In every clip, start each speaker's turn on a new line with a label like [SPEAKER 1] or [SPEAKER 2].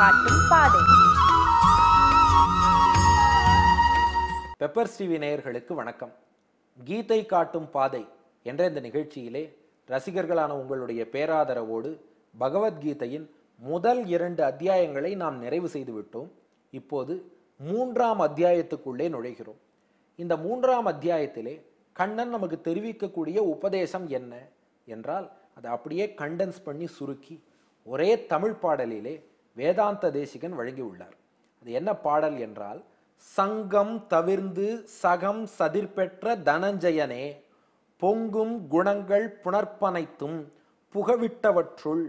[SPEAKER 1] காட்டும் பாதை pepper TV நேயர்களுக்கு வணக்கம் கீதை காட்டும் பாதை என்ற இந்த நிகழ்ச்சியிலே ரசிகர்களான உங்களுடைய பேராதரவோடு பகவத்கீதையின் முதல் இரண்டு அத்தியாயங்களை நாம் நிறைவு செய்து விட்டோம் இப்போது மூன்றாம் அத்தியாயத்துக்குள்ளே நுழைகிறோம் இந்த மூன்றாம் அத்தியாயத்திலே கண்ணன் நமக்கு தெரிவிக்கக்கூடிய உபதேசம் என்ன என்றால் அதை அப்படியே கண்டென்ஸ் பண்ணி சுருக்கி ஒரே தமிழ் பாடலிலே வேதாந்த தேசிகன் வழங்கியுள்ளார் அது என்ன பாடல் என்றால் சங்கம் தவிர்ந்து சகம் சதிர்பெற்ற தனஞ்சயனே பொங்கும் குணங்கள் புணர்ப்பனைத்தும் புகவிட்டவற்றுள்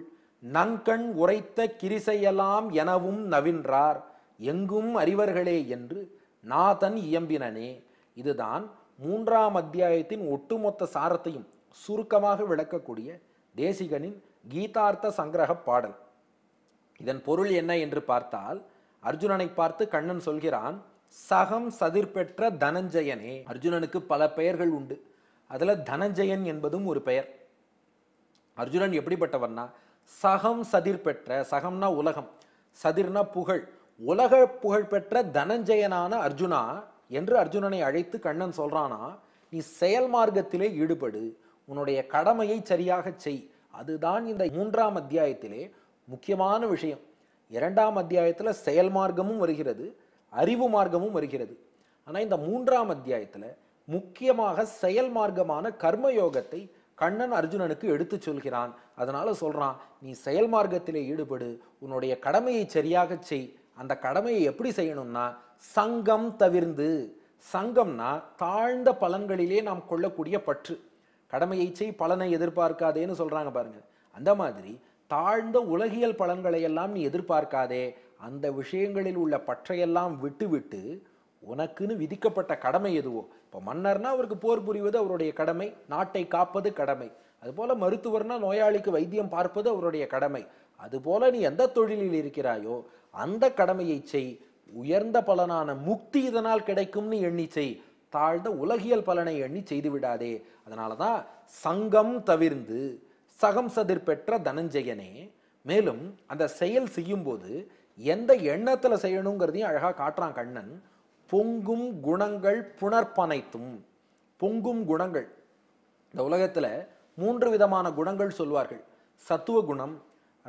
[SPEAKER 1] நங்கண் உரைத்த கிரிசையெல்லாம் எனவும் நவின்றார் எங்கும் அறிவர்களே என்று நாதன் இயம்பினனே இதுதான் மூன்றாம் அத்தியாயத்தின் ஒட்டுமொத்த சாரத்தையும் சுருக்கமாக விளக்கக்கூடிய தேசிகனின் கீதார்த்த சங்கிரக பாடல் இதன் பொருள் என்ன என்று பார்த்தால் அர்ஜுனனை பார்த்து கண்ணன் சொல்கிறான் சகம் சதிர்பெற்ற தனஞ்சயனே அர்ஜுனனுக்கு பல பெயர்கள் உண்டு அதில் தனஞ்சயன் என்பதும் ஒரு பெயர் அர்ஜுனன் எப்படிப்பட்டவர்னா சகம் சதிர் பெற்ற சகம்னா உலகம் சதிர்னா புகழ் உலக புகழ் பெற்ற தனஞ்சயனான அர்ஜுனா என்று அர்ஜுனனை அழைத்து கண்ணன் சொல்றானா நீ செயல் மார்க்கத்திலே ஈடுபடு உன்னுடைய கடமையை சரியாக செய் அதுதான் இந்த மூன்றாம் அத்தியாயத்திலே முக்கியமான விஷயம் இரண்டாம் அத்தியாயத்தில் செயல் மார்க்கமும் வருகிறது அறிவு மார்க்கமும் வருகிறது ஆனால் இந்த மூன்றாம் அத்தியாயத்தில் முக்கியமாக செயல் மார்க்கமான கர்மயோகத்தை கண்ணன் அர்ஜுனனுக்கு எடுத்து சொல்கிறான் அதனால் சொல்கிறான் நீ செயல் மார்க்கத்திலே ஈடுபடு உன்னுடைய கடமையை சரியாக செய் அந்த கடமையை எப்படி செய்யணும்னா சங்கம் தவிர்ந்து சங்கம்னா தாழ்ந்த பலன்களிலே நாம் கொள்ளக்கூடிய பற்று கடமையை செய் பலனை எதிர்பார்க்காதேன்னு சொல்கிறாங்க பாருங்கள் அந்த மாதிரி தாழ்ந்த உலகியல் பலன்களை எல்லாம் நீ எதிர்பார்க்காதே அந்த விஷயங்களில் உள்ள பற்றையெல்லாம் விட்டுவிட்டு உனக்குன்னு விதிக்கப்பட்ட கடமை எதுவோ இப்போ மன்னர்னா அவருக்கு போர் புரிவது அவருடைய கடமை நாட்டை காப்பது கடமை அதுபோல் மருத்துவர்னா நோயாளிக்கு வைத்தியம் பார்ப்பது அவருடைய கடமை அதுபோல் நீ எந்த தொழிலில் இருக்கிறாயோ அந்த கடமையை செய் உயர்ந்த பலனான முக்தி இதனால் கிடைக்கும்னு எண்ணி செய் தாழ்ந்த உலகியல் பலனை எண்ணி செய்து விடாதே அதனால தான் சங்கம் தவிர்ந்து சகம்சதிர் பெற்ற தனஞ்செயனே மேலும் அந்த செயல் செய்யும்போது எந்த எண்ணத்தில் செய்யணுங்கிறதையும் அழகாக காட்டுறான் கண்ணன் பொங்கும் குணங்கள் புனர்பனைத்தும் பொங்கும் குணங்கள் இந்த உலகத்தில் மூன்று விதமான குணங்கள் சொல்வார்கள் சத்துவ குணம்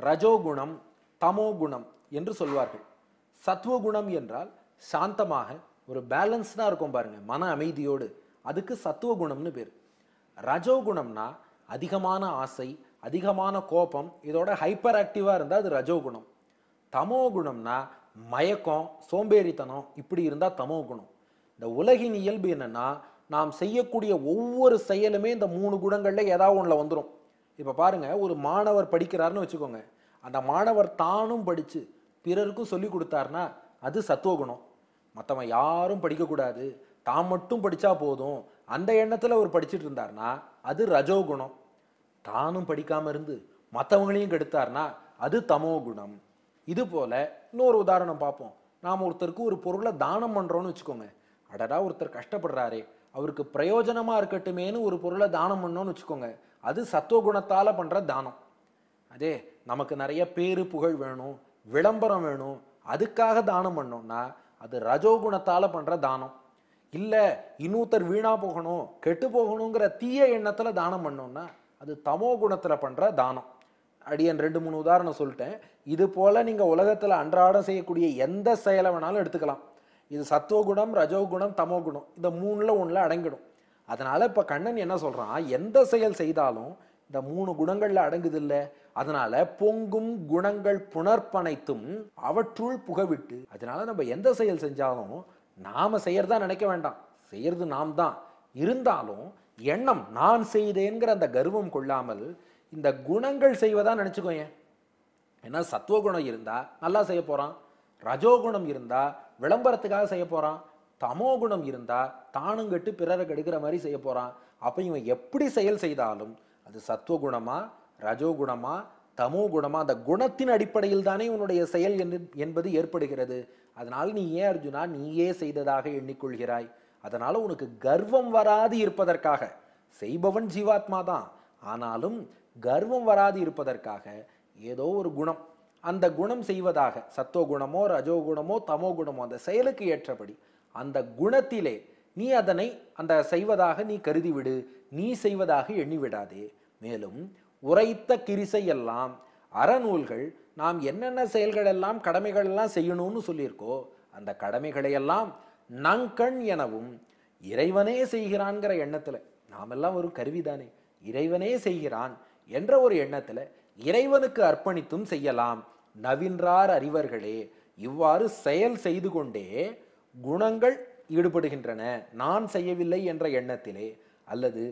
[SPEAKER 1] ரஜோகுணம் தமோ குணம் என்று சொல்வார்கள் சத்துவ குணம் என்றால் சாந்தமாக ஒரு பேலன்ஸ்டாக இருக்கும் பாருங்கள் மன அமைதியோடு அதுக்கு சத்துவ குணம்னு பேர் ரஜோகுணம்னா அதிகமான ஆசை அதிகமான கோபம் இதோட ஹைப்பர் ஆக்டிவாக இருந்தால் அது ரஜோ குணம் தமோ குணம்னா மயக்கம் சோம்பேறித்தனம் இப்படி இருந்தால் தமோ குணம் இந்த உலகின் இயல்பு என்னென்னா நாம் செய்யக்கூடிய ஒவ்வொரு செயலுமே இந்த மூணு குணங்களில் ஏதாவது ஒன்றில் வந்துடும் இப்போ பாருங்கள் ஒரு மாணவர் படிக்கிறாருன்னு வச்சுக்கோங்க அந்த மாணவர் தானும் படித்து பிறருக்கும் சொல்லி கொடுத்தாருன்னா அது சத்துவகுணம் மற்றவன் யாரும் படிக்கக்கூடாது தான் மட்டும் படித்தா போதும் அந்த எண்ணத்தில் அவர் படிச்சுட்டு இருந்தார்னா அது ரஜோகுணம் தானும் படிக்காமல் இருந்து மற்றவங்களையும் கெடுத்தார்னா அது தமோ குணம் இது போல் இன்னொரு உதாரணம் பார்ப்போம் நாம் ஒருத்தருக்கு ஒரு பொருளை தானம் பண்ணுறோன்னு வச்சுக்கோங்க அடடா ஒருத்தர் கஷ்டப்படுறாரே அவருக்கு பிரயோஜனமாக இருக்கட்டுமேனு ஒரு பொருளை தானம் பண்ணோன்னு வச்சுக்கோங்க அது சத்துவ குணத்தால் பண்ணுற தானம் அதே நமக்கு நிறைய பேரு புகழ் வேணும் விளம்பரம் வேணும் அதுக்காக தானம் பண்ணோம்னா அது ரஜோகுணத்தால் பண்ணுற தானம் இல்லை இன்னொருத்தர் வீணாக போகணும் கெட்டு போகணுங்கிற தீய எண்ணத்தில் தானம் பண்ணோம்னா அது தமோ குணத்தில் பண்ணுற தானம் அடியன் ரெண்டு மூணு உதாரணம் சொல்லிட்டேன் இது போல் நீங்கள் உலகத்தில் அன்றாடம் செய்யக்கூடிய எந்த செயலை வேணாலும் எடுத்துக்கலாம் இது சத்துவகுணம் ரஜோகுணம் தமோகுணம் இந்த மூணில் ஒன்றில் அடங்கிடும் அதனால் இப்போ கண்ணன் என்ன சொல்கிறான் எந்த செயல் செய்தாலும் இந்த மூணு குணங்களில் அடங்குது இல்லை அதனால பொங்கும் குணங்கள் புனர்பனைத்தும் அவற்றுள் புகவிட்டு அதனால நம்ம எந்த செயல் செஞ்சாலும் நாம செய்யறதா நினைக்க வேண்டாம் செய்யறது நாம் தான் இருந்தாலும் எண்ணம் நான் செய்தேங்கிற அந்த கர்வம் கொள்ளாமல் இந்த குணங்கள் செய்வதாக நினச்சிக்கோங்க ஏன்னா சத்துவகுணம் இருந்தால் நல்லா செய்ய போகிறான் ரஜோகுணம் இருந்தால் விளம்பரத்துக்காக செய்ய போகிறான் தமோ குணம் இருந்தால் தானும் கெட்டு பிறரை கெடுக்கிற மாதிரி செய்ய போகிறான் அப்போ இவன் எப்படி செயல் செய்தாலும் அது சத்துவகுணமா ரஜோகுணமா தமோ குணமா அந்த குணத்தின் அடிப்படையில் தானே உன்னுடைய செயல் என்பது ஏற்படுகிறது அதனால் நீ ஏன் அர்ஜுனா நீயே செய்ததாக எண்ணிக்கொள்கிறாய் அதனால் உனக்கு கர்வம் வராது இருப்பதற்காக செய்பவன் ஜீவாத்மா தான் ஆனாலும் கர்வம் வராது இருப்பதற்காக ஏதோ ஒரு குணம் அந்த குணம் செய்வதாக சத்தோ குணமோ ரஜோ குணமோ தமோ குணமோ அந்த செயலுக்கு ஏற்றபடி அந்த குணத்திலே நீ அதனை அந்த செய்வதாக நீ கருதிவிடு நீ செய்வதாக எண்ணிவிடாதே மேலும் உரைத்த கிரிசை எல்லாம் அறநூல்கள் நாம் என்னென்ன செயல்கள் எல்லாம் கடமைகள் எல்லாம் செய்யணும்னு சொல்லியிருக்கோ அந்த கடமைகளையெல்லாம் நங்கண் எனவும் இறைவனே செய்கிறான்கிற எண்ணத்தில் நாமெல்லாம் ஒரு கருவிதானே இறைவனே செய்கிறான் என்ற ஒரு எண்ணத்தில் இறைவனுக்கு அர்ப்பணித்தும் செய்யலாம் நவின்றார் அறிவர்களே இவ்வாறு செயல் செய்து கொண்டே குணங்கள் ஈடுபடுகின்றன நான் செய்யவில்லை என்ற எண்ணத்திலே அல்லது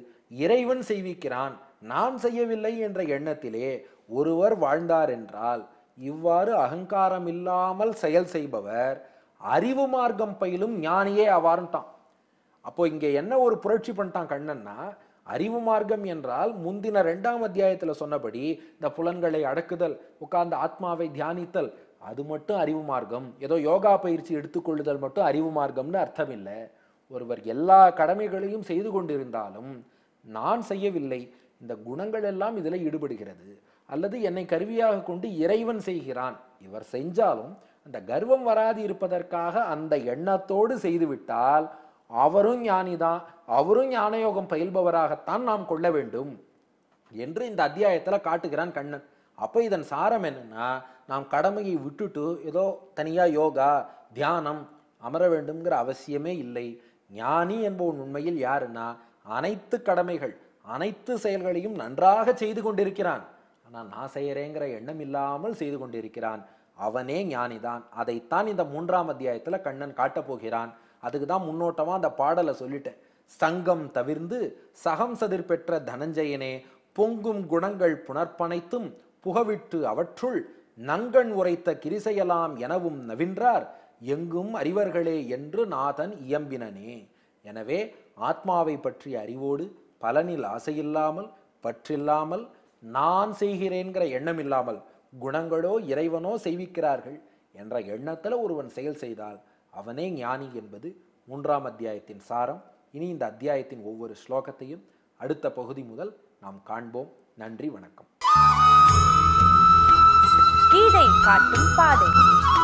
[SPEAKER 1] இறைவன் செய்விக்கிறான் நான் செய்யவில்லை என்ற எண்ணத்திலே ஒருவர் வாழ்ந்தார் என்றால் இவ்வாறு அகங்காரம் இல்லாமல் செயல் செய்பவர் அறிவு மார்க்கம் பயிலும் ஞானியே அவார்ன்ட்டான் அப்போ இங்கே என்ன ஒரு புரட்சி பண்ணிட்டான் கண்ணன்னா அறிவு மார்க்கம் என்றால் முந்தின ரெண்டாம் அத்தியாயத்தில் சொன்னபடி இந்த புலன்களை அடக்குதல் உட்கார்ந்த ஆத்மாவை தியானித்தல் அது மட்டும் அறிவு மார்க்கம் ஏதோ யோகா பயிற்சி எடுத்துக்கொள்ளுதல் மட்டும் அறிவு மார்க்கம்னு அர்த்தம் இல்லை ஒருவர் எல்லா கடமைகளையும் செய்து கொண்டிருந்தாலும் நான் செய்யவில்லை இந்த குணங்கள் எல்லாம் இதில் ஈடுபடுகிறது அல்லது என்னை கருவியாக கொண்டு இறைவன் செய்கிறான் இவர் செஞ்சாலும் அந்த கர்வம் வராது இருப்பதற்காக அந்த எண்ணத்தோடு செய்துவிட்டால் அவரும் ஞானிதான் அவரும் ஞானயோகம் பயில்பவராகத்தான் நாம் கொள்ள வேண்டும் என்று இந்த அத்தியாயத்தில் காட்டுகிறான் கண்ணன் அப்போ இதன் சாரம் என்னென்னா நாம் கடமையை விட்டுட்டு ஏதோ தனியாக யோகா தியானம் அமர வேண்டும்ங்கிற அவசியமே இல்லை ஞானி என்பவன் உண்மையில் யாருன்னா அனைத்து கடமைகள் அனைத்து செயல்களையும் நன்றாக செய்து கொண்டிருக்கிறான் ஆனால் நான் செய்கிறேங்கிற எண்ணம் இல்லாமல் செய்து கொண்டிருக்கிறான் அவனே ஞானிதான் அதைத்தான் இந்த மூன்றாம் அத்தியாயத்தில் கண்ணன் காட்டப்போகிறான் அதுக்கு தான் முன்னோட்டமாக அந்த பாடலை சொல்லிட்டேன் சங்கம் தவிர்ந்து சகம் சதிர் பெற்ற தனஞ்சயனே பொங்கும் குணங்கள் புனர்ப்பனைத்தும் புகவிட்டு அவற்றுள் நங்கண் உரைத்த கிரிசையலாம் எனவும் நவின்றார் எங்கும் அறிவர்களே என்று நாதன் இயம்பினனே எனவே ஆத்மாவை பற்றிய அறிவோடு பலனில் ஆசையில்லாமல் பற்றில்லாமல் நான் செய்கிறேன்கிற எண்ணம் இல்லாமல் குணங்களோ இறைவனோ செய்விக்கிறார்கள் என்ற எண்ணத்தில் ஒருவன் செயல் செய்தால் அவனே ஞானி என்பது மூன்றாம் அத்தியாயத்தின் சாரம் இனி இந்த அத்தியாயத்தின் ஒவ்வொரு ஸ்லோகத்தையும் அடுத்த பகுதி முதல் நாம் காண்போம் நன்றி வணக்கம் கீதை காட்டும் பாதை